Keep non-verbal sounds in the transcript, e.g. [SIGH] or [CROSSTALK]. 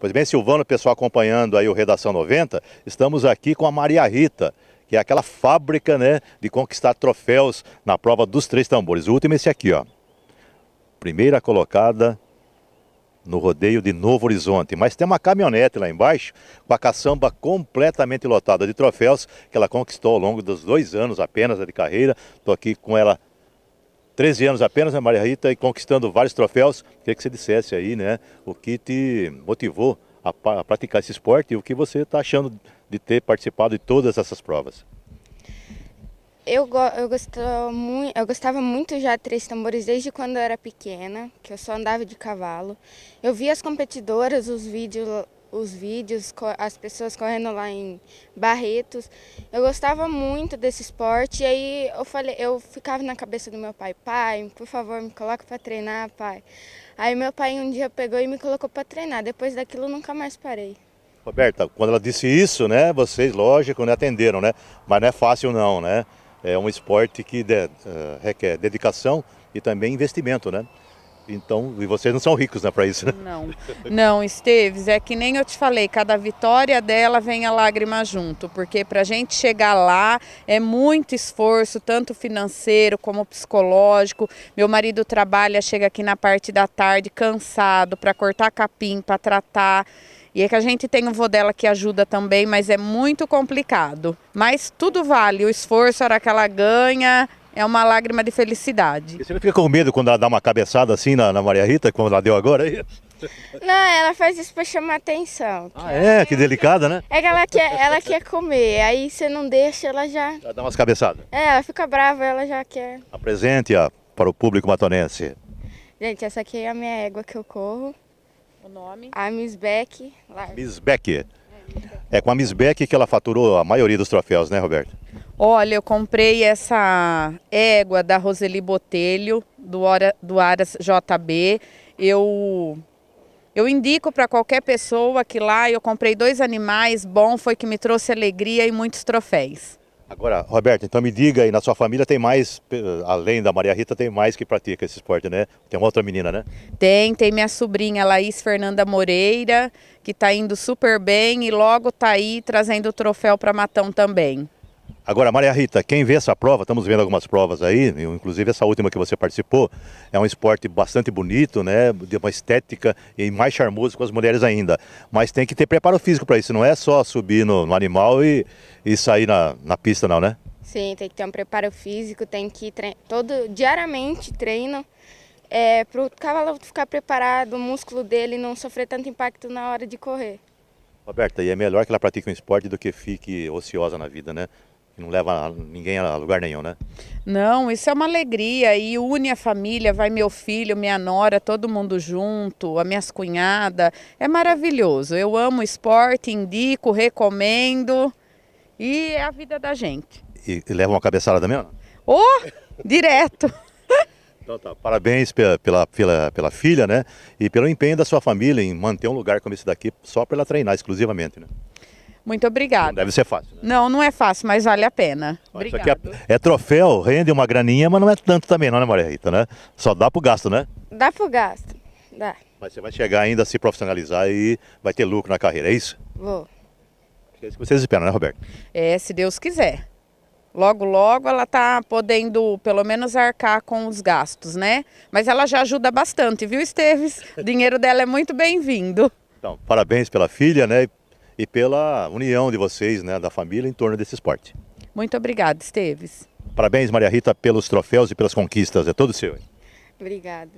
Pois bem, Silvano, pessoal acompanhando aí o Redação 90, estamos aqui com a Maria Rita, que é aquela fábrica né, de conquistar troféus na prova dos três tambores. O último é esse aqui, ó. Primeira colocada no rodeio de Novo Horizonte. Mas tem uma caminhonete lá embaixo com a caçamba completamente lotada de troféus que ela conquistou ao longo dos dois anos apenas né, de carreira. Estou aqui com ela 13 anos apenas, né, Maria Rita, e conquistando vários troféus. Queria que você dissesse aí, né, o que te motivou a, a praticar esse esporte e o que você está achando de ter participado de todas essas provas. Eu, go eu, gostava muito, eu gostava muito já de três tambores desde quando eu era pequena, que eu só andava de cavalo. Eu via as competidoras, os vídeos os vídeos, as pessoas correndo lá em Barretos. Eu gostava muito desse esporte e aí eu falei, eu ficava na cabeça do meu pai, pai, por favor, me coloca para treinar, pai. Aí meu pai um dia pegou e me colocou para treinar. Depois daquilo nunca mais parei. Roberta, quando ela disse isso, né, vocês, lógico, né, atenderam, né? Mas não é fácil não, né? É um esporte que de, uh, requer dedicação e também investimento, né? Então, e vocês não são ricos né, para isso, né? Não, não, Esteves, é que nem eu te falei, cada vitória dela vem a lágrima junto, porque para a gente chegar lá é muito esforço, tanto financeiro como psicológico. Meu marido trabalha, chega aqui na parte da tarde cansado para cortar capim, para tratar. E é que a gente tem um vô dela que ajuda também, mas é muito complicado. Mas tudo vale, o esforço, a hora que ela ganha, é uma lágrima de felicidade. E você não fica com medo quando ela dá uma cabeçada assim na, na Maria Rita, como ela deu agora aí? Não, ela faz isso para chamar atenção. Ah, é? Que delicada, né? É que ela quer, ela quer comer, aí você não deixa, ela já... Ela dá umas cabeçadas. É, ela fica brava, ela já quer. Apresente-a para o público matonense. Gente, essa aqui é a minha égua que eu corro. O nome? A Miss Beck. Miss Beck. É com a Miss Beck que ela faturou a maioria dos troféus, né, Roberto? Olha, eu comprei essa égua da Roseli Botelho, do, Ora do Aras JB. Eu, eu indico para qualquer pessoa que lá eu comprei dois animais, bom, foi que me trouxe alegria e muitos troféus. Agora, Roberto, então me diga aí, na sua família tem mais, além da Maria Rita, tem mais que pratica esse esporte, né? Tem uma outra menina, né? Tem, tem minha sobrinha Laís Fernanda Moreira, que está indo super bem e logo está aí trazendo o troféu para Matão também. Agora, Maria Rita, quem vê essa prova, estamos vendo algumas provas aí, inclusive essa última que você participou, é um esporte bastante bonito, né? De uma estética e mais charmoso com as mulheres ainda. Mas tem que ter preparo físico para isso, não é só subir no, no animal e, e sair na, na pista, não, né? Sim, tem que ter um preparo físico, tem que treinar, todo diariamente treino é, para o cavalo ficar preparado, o músculo dele não sofrer tanto impacto na hora de correr. Roberta, e é melhor que ela pratique um esporte do que fique ociosa na vida, né? que não leva ninguém a lugar nenhum, né? Não, isso é uma alegria e une a família, vai meu filho, minha nora, todo mundo junto, as minhas cunhadas. É maravilhoso. Eu amo esporte, indico, recomendo e é a vida da gente. E, e leva uma cabeçada também, não? Oh, direto! Então tá, parabéns pela, pela, pela, pela, filha, né? E pelo empenho da sua família em manter um lugar como esse daqui só para ela treinar exclusivamente, né? Muito obrigada. Não deve ser fácil. Né? Não, não é fácil, mas vale a pena. Olha, isso aqui é, é, troféu, rende uma graninha, mas não é tanto também, não, né, Maria Rita? Né? Só dá pro gasto, né? Dá pro gasto, dá. Mas você vai chegar ainda a se profissionalizar e vai ter lucro na carreira, é isso? Vou. É isso que vocês esperam, né, Roberto? É, se Deus quiser. Logo, logo ela está podendo, pelo menos, arcar com os gastos, né? Mas ela já ajuda bastante, viu, Esteves? O [LAUGHS] dinheiro dela é muito bem-vindo. Então, parabéns pela filha, né? e pela união de vocês, né, da família, em torno desse esporte. Muito obrigada, Esteves. Parabéns, Maria Rita, pelos troféus e pelas conquistas. É todo seu. Obrigada.